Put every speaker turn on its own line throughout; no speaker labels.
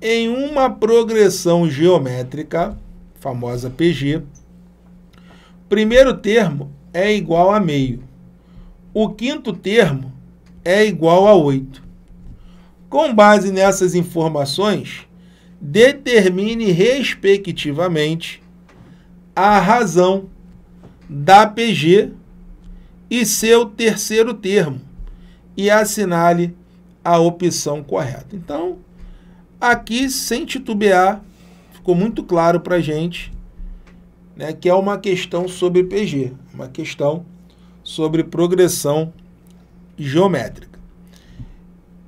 em uma progressão geométrica, famosa PG, primeiro termo é igual a meio. O quinto termo é igual a 8. Com base nessas informações, determine respectivamente a razão da PG e seu terceiro termo e assinale a opção correta. Então, Aqui, sem titubear, ficou muito claro para a gente né, que é uma questão sobre PG, uma questão sobre progressão geométrica.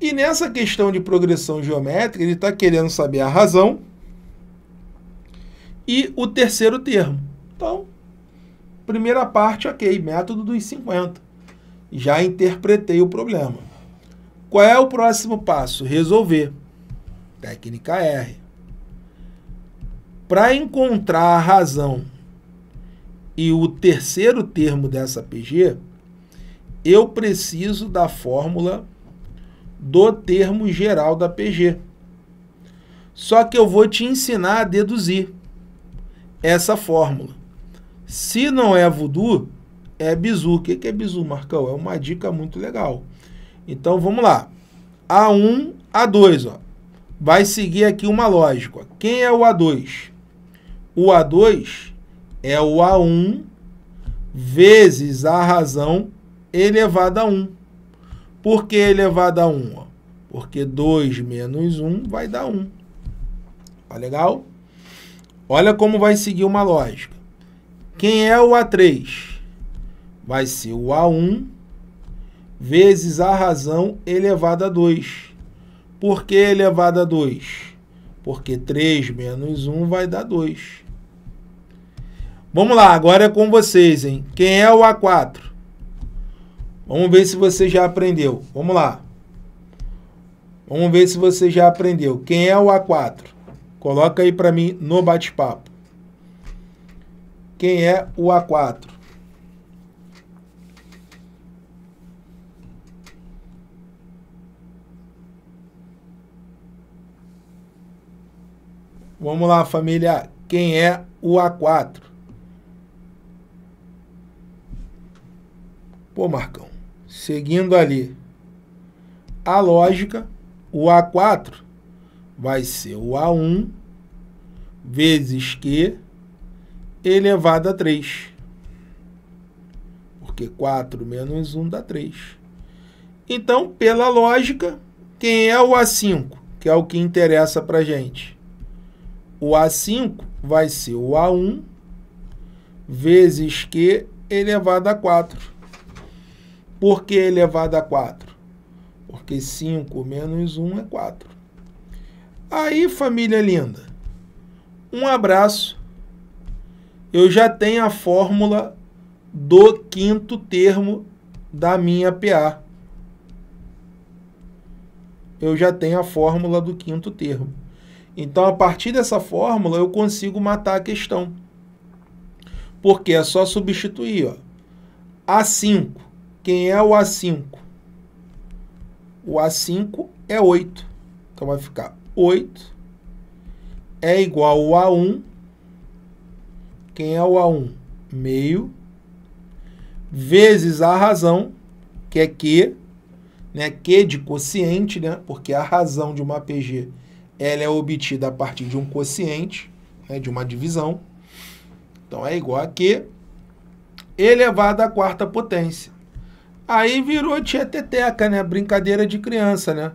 E nessa questão de progressão geométrica, ele está querendo saber a razão e o terceiro termo. Então, primeira parte, ok, método dos 50. Já interpretei o problema. Qual é o próximo passo? Resolver técnica R. Para encontrar a razão e o terceiro termo dessa PG, eu preciso da fórmula do termo geral da PG. Só que eu vou te ensinar a deduzir essa fórmula. Se não é voodoo, é bizu. O que é bizu, Marcão? É uma dica muito legal. Então vamos lá. A1, A2, ó vai seguir aqui uma lógica. Quem é o A2? O A2 é o A1 vezes a razão elevada a 1. Por que elevada a 1? Porque 2 menos 1 vai dar 1. Tá legal? Olha como vai seguir uma lógica. Quem é o A3? Vai ser o A1 vezes a razão elevada a 2 por que elevado é a 2? Porque 3 menos 1 vai dar 2. Vamos lá, agora é com vocês, hein? Quem é o A4? Vamos ver se você já aprendeu. Vamos lá. Vamos ver se você já aprendeu. Quem é o A4? Coloca aí para mim no bate-papo. Quem é o A4? Vamos lá, família. Quem é o A4? Pô, Marcão, seguindo ali a lógica, o A4 vai ser o A1 vezes Q elevado a 3. Porque 4 menos 1 dá 3. Então, pela lógica, quem é o A5? Que é o que interessa para gente. O A5 vai ser o A1 vezes Q elevado a 4. Por que elevado a 4? Porque 5 menos 1 é 4. Aí, família linda, um abraço. Eu já tenho a fórmula do quinto termo da minha PA. Eu já tenho a fórmula do quinto termo. Então, a partir dessa fórmula, eu consigo matar a questão. Porque é só substituir. Ó. A5. Quem é o A5? O A5 é 8. Então, vai ficar 8 é igual ao A1. Quem é o A1? Meio. Vezes a razão, que é Q, né? Q de quociente, né? Porque a razão de uma PG ela é obtida a partir de um quociente, né, de uma divisão. Então é igual a Q elevado à quarta potência. Aí virou tieteteca, né? Brincadeira de criança, né?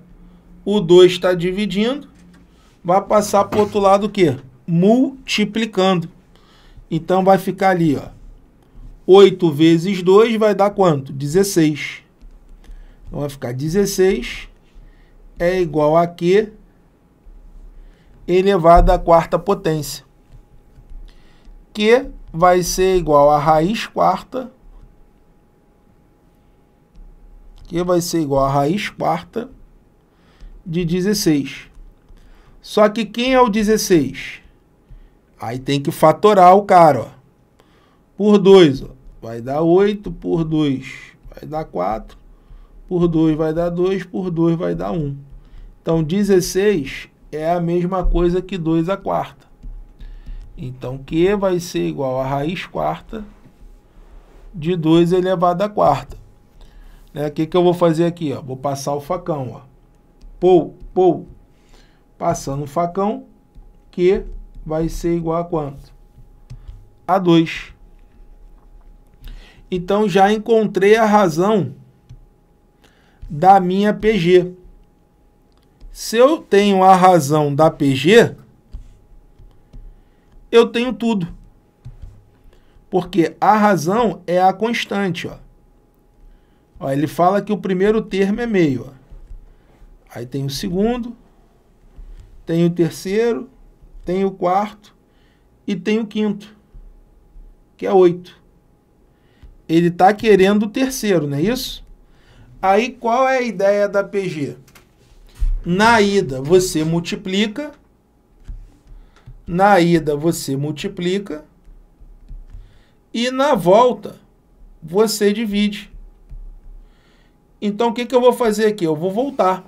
O 2 está dividindo, vai passar para o outro lado o quê? Multiplicando. Então vai ficar ali, ó. 8 vezes 2 vai dar quanto? 16. Então vai ficar 16 é igual a Q elevado à quarta potência, que vai ser igual a raiz quarta, que vai ser igual a raiz quarta de 16. Só que quem é o 16? Aí tem que fatorar o cara, ó. Por 2, ó. Vai dar 8 por 2, vai dar 4. Por 2 vai dar 2, por 2 vai dar 1. Então 16 é a mesma coisa que 2 à quarta. Então, Q vai ser igual a raiz quarta de 2 elevado à quarta. Né, o né? que, que eu vou fazer aqui? Ó? Vou passar o facão. Ó. Pou, pou. Passando o facão, Q vai ser igual a quanto? A 2. Então, já encontrei a razão da minha PG. Se eu tenho a razão da PG, eu tenho tudo. Porque a razão é a constante, ó. ó ele fala que o primeiro termo é meio, ó. Aí tem o segundo, tem o terceiro, tem o quarto e tem o quinto, que é oito. Ele está querendo o terceiro, não é isso? Aí qual é a ideia da PG? Na ida você multiplica. Na ida você multiplica. E na volta você divide. Então o que, que eu vou fazer aqui? Eu vou voltar.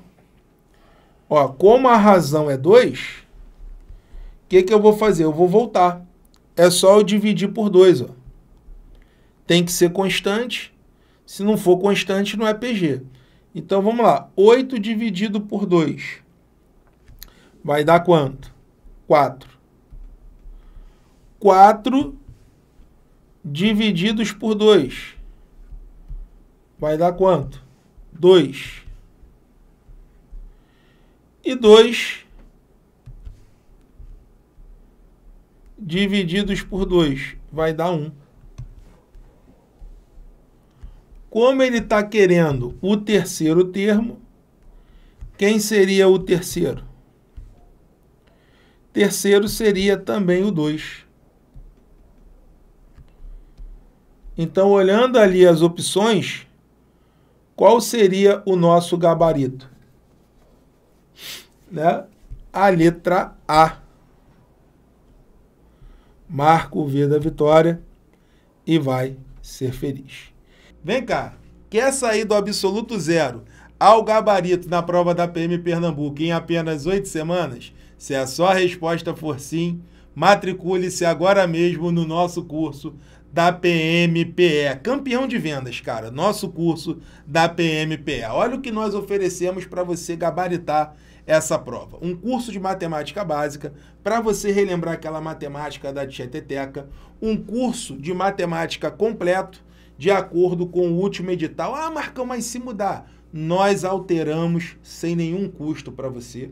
Ó, como a razão é 2, o que, que eu vou fazer? Eu vou voltar. É só eu dividir por 2. Tem que ser constante. Se não for constante, não é PG. Então vamos lá, 8 dividido por 2 vai dar quanto? 4. 4 divididos por 2 vai dar quanto? 2. E 2 divididos por 2 vai dar 1. Um. Como ele está querendo o terceiro termo, quem seria o terceiro? Terceiro seria também o 2. Então, olhando ali as opções, qual seria o nosso gabarito? Né? A letra A. Marca o V da vitória e vai ser feliz. Vem cá, quer sair do absoluto zero ao gabarito na prova da PM Pernambuco em apenas oito semanas? Se a sua resposta for sim, matricule-se agora mesmo no nosso curso da PMPE. Campeão de vendas, cara. Nosso curso da PMPE. Olha o que nós oferecemos para você gabaritar essa prova. Um curso de matemática básica para você relembrar aquela matemática da tieteteca. Um curso de matemática completo de acordo com o último edital. Ah, Marcão, mas se mudar, nós alteramos sem nenhum custo para você.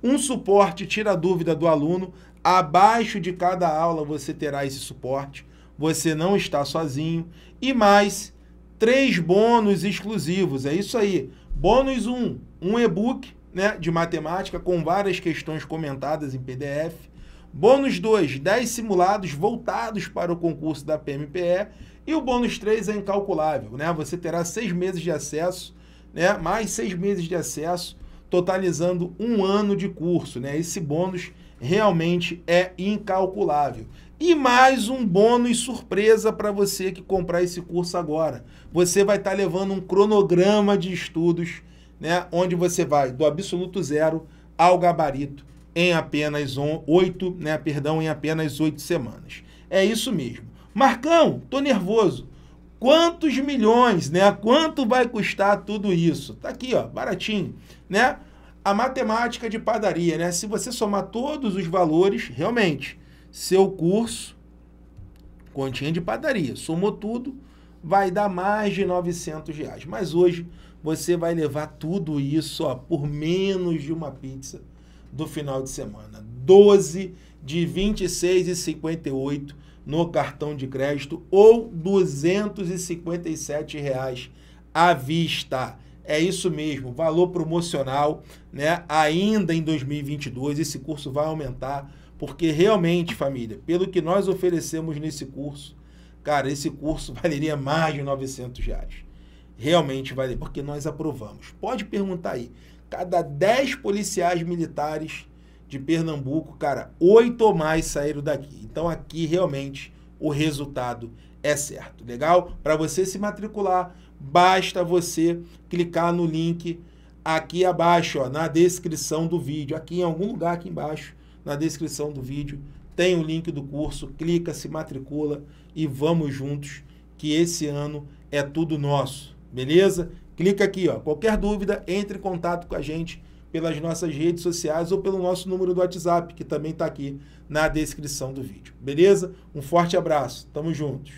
Um suporte tira a dúvida do aluno. Abaixo de cada aula você terá esse suporte. Você não está sozinho. E mais três bônus exclusivos. É isso aí. Bônus 1, um, um e-book né, de matemática com várias questões comentadas em PDF. Bônus 2, 10 simulados voltados para o concurso da PMPE. E o bônus 3 é incalculável, né? Você terá seis meses de acesso, né? Mais seis meses de acesso, totalizando um ano de curso, né? Esse bônus realmente é incalculável. E mais um bônus surpresa para você que comprar esse curso agora. Você vai estar tá levando um cronograma de estudos, né? Onde você vai do absoluto zero ao gabarito em apenas oito, né? Perdão, em apenas oito semanas. É isso mesmo. Marcão, tô nervoso. Quantos milhões, né? Quanto vai custar tudo isso? Tá aqui, ó, baratinho, né? A matemática de padaria, né? Se você somar todos os valores, realmente, seu curso, continha de padaria, somou tudo, vai dar mais de 900 reais. Mas hoje você vai levar tudo isso ó, por menos de uma pizza do final de semana. 12 de 26 e 58 no cartão de crédito ou R$ 257 reais à vista. É isso mesmo, valor promocional, né? Ainda em 2022 esse curso vai aumentar, porque realmente, família, pelo que nós oferecemos nesse curso, cara, esse curso valeria mais de 900 reais. Realmente vale, porque nós aprovamos. Pode perguntar aí. Cada 10 policiais militares, de Pernambuco, cara, oito ou mais saíram daqui. Então aqui realmente o resultado é certo, legal? Para você se matricular, basta você clicar no link aqui abaixo, ó, na descrição do vídeo, aqui em algum lugar aqui embaixo, na descrição do vídeo, tem o link do curso, clica, se matricula e vamos juntos que esse ano é tudo nosso, beleza? Clica aqui, ó. Qualquer dúvida, entre em contato com a gente pelas nossas redes sociais ou pelo nosso número do WhatsApp, que também está aqui na descrição do vídeo. Beleza? Um forte abraço. Tamo juntos.